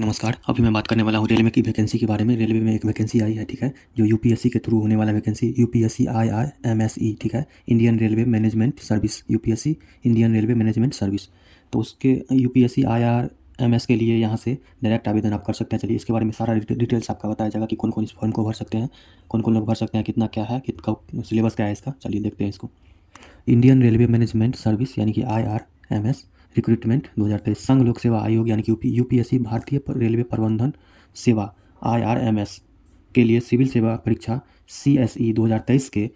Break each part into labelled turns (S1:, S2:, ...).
S1: नमस्कार अभी मैं बात करने वाला हूँ रेलवे की वैकेंसी के बारे में रेलवे में एक वैकेंसी आई है ठीक है जो यूपीएससी के थ्रू होने वाला वैकेंसी यूपीएससी एस एमएसई ठीक है Indian railway management service UPSC Indian railway management service तो उसके यूपीएससी आईआर एम के लिए यहाँ से डायरेक्ट आवेदन आप कर सकते हैं चलिए इसके बारे में सारा डिटेल्स आपका बताया जाएगा कि कौन कौन इस फॉर्म को भर सकते हैं कौन कौन लोग भर सकते हैं कितना क्या है कितना सिलेबस क्या है इसका चलिए देखते हैं इसको इंडियन रेलवे मैनेजमेंट सर्विस यानी कि I R M S recruitment दो संघ लोक सेवा आयोग यानी कि यूपीएससी भारतीय रेलवे प्रबंधन सेवा आईआरएमएस के लिए सिविल सेवा परीक्षा सी एस ई के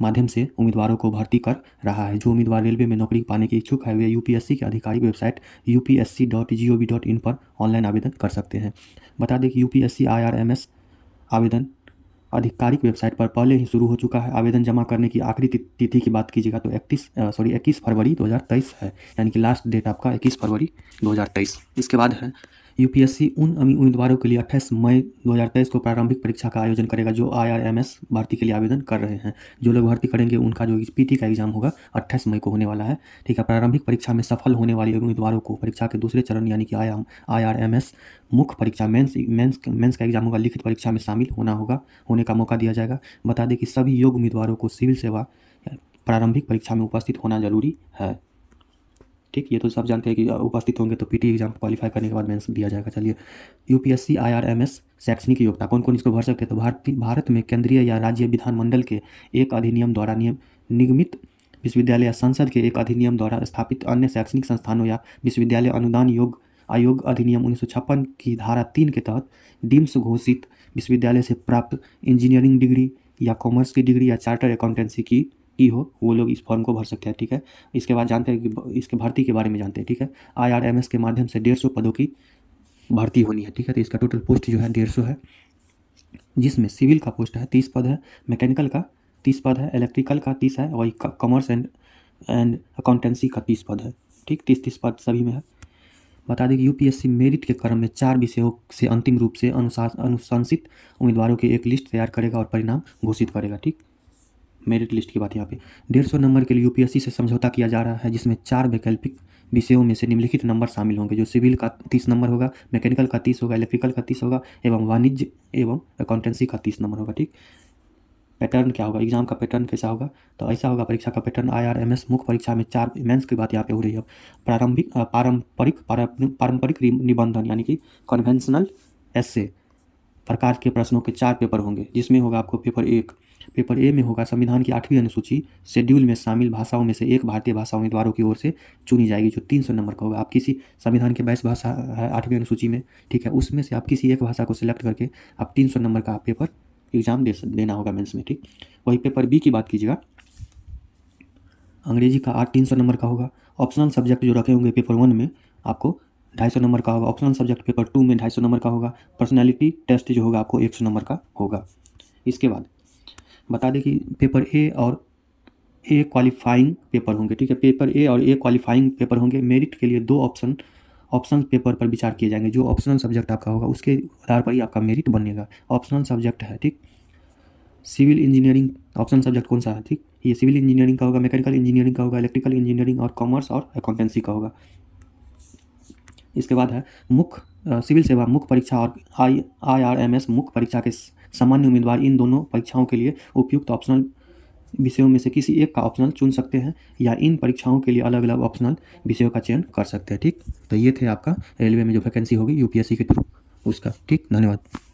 S1: माध्यम से उम्मीदवारों को भर्ती कर रहा है जो उम्मीदवार रेलवे में नौकरी पाने के इच्छुक है वे यूपीएससी के आधिकारिक website U P S C dot G O V dot in पर ऑनलाइन आवेदन कर सकते हैं बता दें कि U P S C I R M S आवेदन आधिकारिक वेबसाइट पर पहले ही शुरू हो चुका है आवेदन जमा करने की आखिरी तिथि की बात कीजिएगा तो इकतीस सॉरी इक्कीस फरवरी 2023 है यानी कि लास्ट डेट आपका इक्कीस फरवरी 2023 इसके बाद है यूपीएससी उन उम्मीदवारों के लिए 28 मई 2023 को प्रारंभिक परीक्षा का आयोजन करेगा जो आईआरएमएस भर्ती के लिए आवेदन कर रहे हैं जो लोग भर्ती करेंगे उनका जो पीटी का एग्जाम होगा 28 मई को होने वाला है ठीक है प्रारंभिक परीक्षा में सफल होने वाले उम्मीदवारों को परीक्षा के दूसरे चरण यानी कि आई आर एम एस मुख्य परीक्षा मेंस मेंस मेंस का एग्जाम होगा लिखित परीक्षा में शामिल होना होगा होने का मौका दिया जाएगा बता दें कि सभी योग्य उम्मीदवारों को सिविल सेवा प्रारंभिक परीक्षा में उपस्थित होना जरूरी है ठीक ये तो सब जानते हैं कि उपस्थित होंगे तो पीटी एग्जाम क्वालिफाई करने के बाद मेंस दिया जाएगा चलिए यूपीएससी आईआरएमएस शैक्षणिक योग्यता कौन कौन इसको भर सकते हैं तो भारतीय भारत में केंद्रीय या राज्य विधानमंडल के एक अधिनियम द्वारा नियम निगमित विश्वविद्यालय या संसद के एक अधिनियम द्वारा स्थापित अन्य शैक्षणिक संस्थानों या विश्वविद्यालय अनुदान योग आयोग अधिनियम उन्नीस की धारा तीन के तहत डीम्स घोषित विश्वविद्यालय से प्राप्त इंजीनियरिंग डिग्री या कॉमर्स की डिग्री या चार्टर अकाउंटेंसी की ई हो वो लोग इस फॉर्म को भर सकते हैं ठीक है इसके बाद जानते हैं कि इसके भर्ती के बारे में जानते हैं ठीक है आई आर एम एस के माध्यम से डेढ़ सौ पदों की भर्ती होनी है ठीक है तो इसका टोटल पोस्ट जो है डेढ़ सौ है जिसमें सिविल का पोस्ट है तीस पद है मैकेनिकल का तीस पद है इलेक्ट्रिकल का तीस है वही कॉमर्स एंड एंड अकाउंटेंसी का तीस पद है ठीक तीस तीस पद सभी में है बता दें कि यूपीएससी मेरिट के क्रम में चार विषयों से अंतिम रूप से अनुशासित उम्मीदवारों की एक लिस्ट तैयार करेगा और परिणाम घोषित करेगा ठीक मेरिट लिस्ट की बात यहाँ पे डेढ़ सौ नंबर के लिए यूपीएससी से समझौता किया जा रहा है जिसमें चार वैकल्पिक विषयों में से निम्नलिखित नंबर शामिल होंगे जो सिविल का तीस नंबर होगा मैकेनिकल का तीस होगा इलेक्ट्रिकल का तीस होगा एवं वाणिज्य एवं अकाउंटेंसी का तीस नंबर होगा ठीक पैटर्न क्या होगा एग्जाम का पैटर्न कैसा होगा तो ऐसा होगा परीक्षा का pattern I R M S मुख्य परीक्षा में चार मेंस की बात यहाँ पे हो रही है प्रारंभिक पारंपरिक पारंपरिक निबंधन यानी कि कन्वेंशनल एस प्रकार के प्रश्नों के चार पेपर होंगे जिसमें होगा आपको पेपर एक पेपर ए में होगा संविधान की आठवीं अनुसूची शेड्यूल में शामिल भाषाओं में से एक भारतीय भाषा उम्मीदवारों की ओर से चुनी जाएगी जो तीन सौ नंबर का होगा आप किसी संविधान के बाईस भाषा है आठवीं अनुसूची में ठीक है उसमें से आप किसी एक भाषा को सिलेक्ट करके आप तीन सौ नंबर का आप पेपर एग्जाम दे देना होगा मेन्स में ठीक वही पेपर बी की बात कीजिएगा अंग्रेजी का आठ तीन सौ नंबर का होगा ऑप्शनल सब्जेक्ट जो रखे होंगे पेपर वन में आपको ढाई सौ नंबर का होगा ऑप्शनल सब्जेक्ट पेपर टू में ढाई सौ नंबर का होगा पर्सनैलिटी टेस्ट जो होगा आपको एक सौ नंबर का होगा इसके बाद बता दें कि पेपर ए और ए क्वालिफाइंग पेपर होंगे ठीक है पेपर ए और ए क्वालिफाइंग पेपर होंगे मेरिट के लिए दो ऑप्शन ऑप्शनल पेपर पर विचार किए जाएंगे जो ऑप्शनल सब्जेक्ट आपका होगा उसके आधार पर ही आपका मेरिट बनेगा ऑप्शनल सब्जेक्ट है ठीक सिविल इंजीनियरिंग ऑप्शन सब्जेक्ट कौन सा है ठीक ये सिविल इंजीनियरिंग का होगा मैकेनिकल इंजीनियरिंग का होगा इलेक्ट्रिकल इंजीनियरिंग और कॉमर्स और अकाउंटेंसी का होगा इसके बाद है मुख्य सिविल सेवा मुख्य परीक्षा और I I R M S मुख्य परीक्षा के सामान्य उम्मीदवार इन दोनों परीक्षाओं के लिए उपयुक्त ऑप्शनल विषयों में से किसी एक का ऑप्शनल चुन सकते हैं या इन परीक्षाओं के लिए अलग अलग ऑप्शनल विषयों का चयन कर सकते हैं ठीक तो ये थे आपका रेलवे में जो वैकेंसी होगी यूपीएससी के थ्रू उसका ठीक धन्यवाद